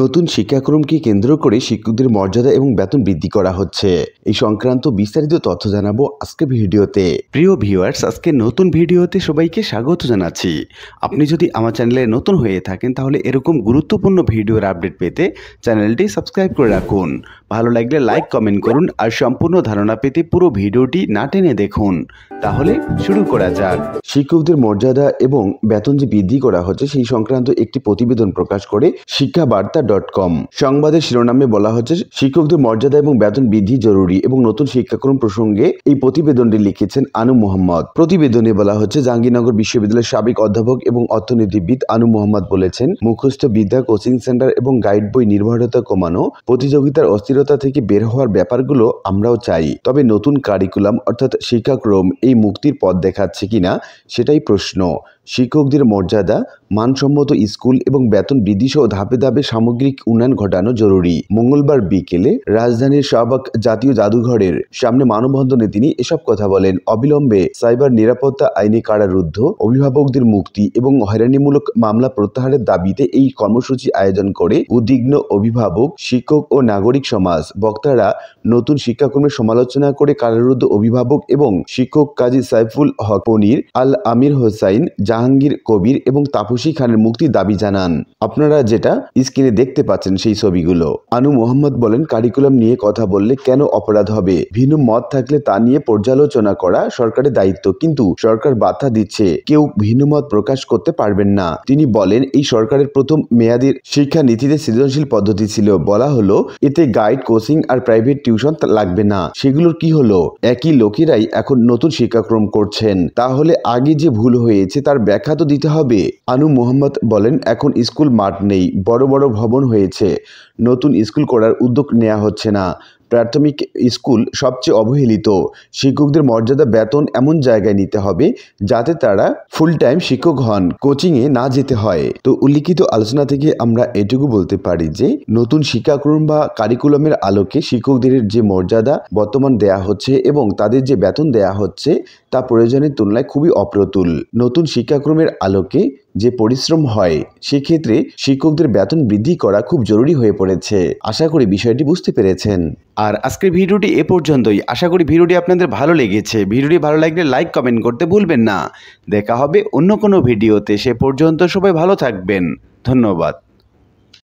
নতুন শিক্ষাক্রমকে কেন্দ্র করে শিক্ষকদের মর্যাদা এবং বেতন বৃদ্ধি করা হচ্ছে এই সংক্রান্ত বিস্তারিত তথ্য জানাবো আজকে ভিডিওতে প্রিয় ভিউয়ার্স আজকে নতুন ভিডিওতে সবাইকে স্বাগত জানাচ্ছি আপনি যদি আমার চ্যানেলে নতুন হয়ে থাকেন তাহলে এরকম গুরুত্বপূর্ণ ভিডিওর আপডেট পেতে চ্যানেলটি সাবস্ক্রাইব করে রাখুন ভালো লাগলে লাইক কমেন্ট করুন আর সম্পূর্ণ ধারণা পেতে পুরো ভিডিওটি না টেনে দেখুন তাহলে শুরু করা যাক শিক্ষকদের মর্যাদা এবং বেতন যে বৃদ্ধি করা হচ্ছে সেই সংক্রান্ত একটি প্রতিবেদন প্রকাশ করে শিক্ষা বার্তা বার্তা ডট কম সংবাদের শিরোনামে বলা হচ্ছে শিক্ষকদের মর্যাদা এবং বেতন বৃদ্ধি জরুরি এবং নতুন শিক্ষাক্রম প্রসঙ্গে এই প্রতিবেদনটি লিখেছেন আনু মোহাম্মদ প্রতিবেদনে বলা হচ্ছে জাহাঙ্গীরনগর বিশ্ববিদ্যালয়ের সাবেক অধ্যাপক এবং অর্থনীতিবিদ আনু মোহাম্মদ বলেছেন মুখস্থ বিদ্যা কোচিং সেন্টার এবং গাইড বই নির্ভরতা কমানো প্রতিযোগিতার অস্থিরতা থেকে বের হওয়ার ব্যাপারগুলো আমরাও চাই তবে নতুন কারিকুলাম অর্থাৎ শিক্ষাক্রম এই মুক্তির পথ দেখাচ্ছে কিনা সেটাই প্রশ্ন শিক্ষকদের মর্যাদা মানসম্মত স্কুল এবং বেতন সহ ধাপে ধাপে সাম সামগ্রিক উন্নয়ন ঘটানো জরুরি মঙ্গলবার বিকেলে রাজধানীর শাহবাগ জাতীয় জাদুঘরের সামনে মানববন্ধনে তিনি এসব কথা বলেন অবিলম্বে সাইবার নিরাপত্তা আইনে কারারুদ্ধ অভিভাবকদের মুক্তি এবং হয়রানিমূলক মামলা প্রত্যাহারের দাবিতে এই কর্মসূচি আয়োজন করে উদ্বিগ্ন অভিভাবক শিক্ষক ও নাগরিক সমাজ বক্তারা নতুন শিক্ষাকর্মী সমালোচনা করে কারারুদ্ধ অভিভাবক এবং শিক্ষক কাজী সাইফুল হক পনির আল আমির হোসাইন জাহাঙ্গীর কবির এবং তাপসী খানের মুক্তি দাবি জানান আপনারা যেটা স্ক্রিনে দেখতে পাচ্ছেন সেই ছবিগুলো আনু মোহাম্মদ বলেন কারিকুলাম নিয়ে কথা বললে কেন অপরাধ হবে ভিন্ন মত থাকলে তা নিয়ে পর্যালোচনা করা সরকারের দায়িত্ব কিন্তু সরকার বাধা দিচ্ছে কেউ ভিন্ন মত প্রকাশ করতে পারবেন না তিনি বলেন এই সরকারের প্রথম মেয়াদের শিক্ষা নীতিতে সৃজনশীল পদ্ধতি ছিল বলা হলো এতে গাইড কোচিং আর প্রাইভেট টিউশন লাগবে না সেগুলোর কি হলো একই লোকেরাই এখন নতুন শিক্ষাক্রম করছেন তাহলে আগে যে ভুল হয়েছে তার ব্যাখ্যা তো দিতে হবে আনু মোহাম্মদ বলেন এখন স্কুল মাঠ নেই বড় বড় ভবন হয়েছে নতুন স্কুল করার উদ্যোগ নেওয়া হচ্ছে না প্রাথমিক স্কুল সবচেয়ে অবহেলিত শিক্ষকদের মর্যাদা বেতন এমন জায়গায় নিতে হবে যাতে তারা ফুল টাইম শিক্ষক হন কোচিংয়ে না যেতে হয় তো উল্লিখিত আলোচনা থেকে আমরা এটুকু বলতে পারি যে নতুন শিক্ষাক্রম বা কারিকুলামের আলোকে শিক্ষকদের যে মর্যাদা বর্তমান দেয়া হচ্ছে এবং তাদের যে বেতন দেয়া হচ্ছে তা প্রয়োজনের তুলনায় খুবই অপ্রতুল নতুন শিক্ষাক্রমের আলোকে যে পরিশ্রম হয় সেক্ষেত্রে শিক্ষকদের বেতন বৃদ্ধি করা খুব জরুরি হয়ে পড়েছে আশা করি বিষয়টি বুঝতে পেরেছেন আর আজকের ভিডিওটি এ পর্যন্তই আশা করি ভিডিওটি আপনাদের ভালো লেগেছে ভিডিওটি ভালো লাগলে লাইক কমেন্ট করতে ভুলবেন না দেখা হবে অন্য কোনো ভিডিওতে সে পর্যন্ত সবাই ভালো থাকবেন ধন্যবাদ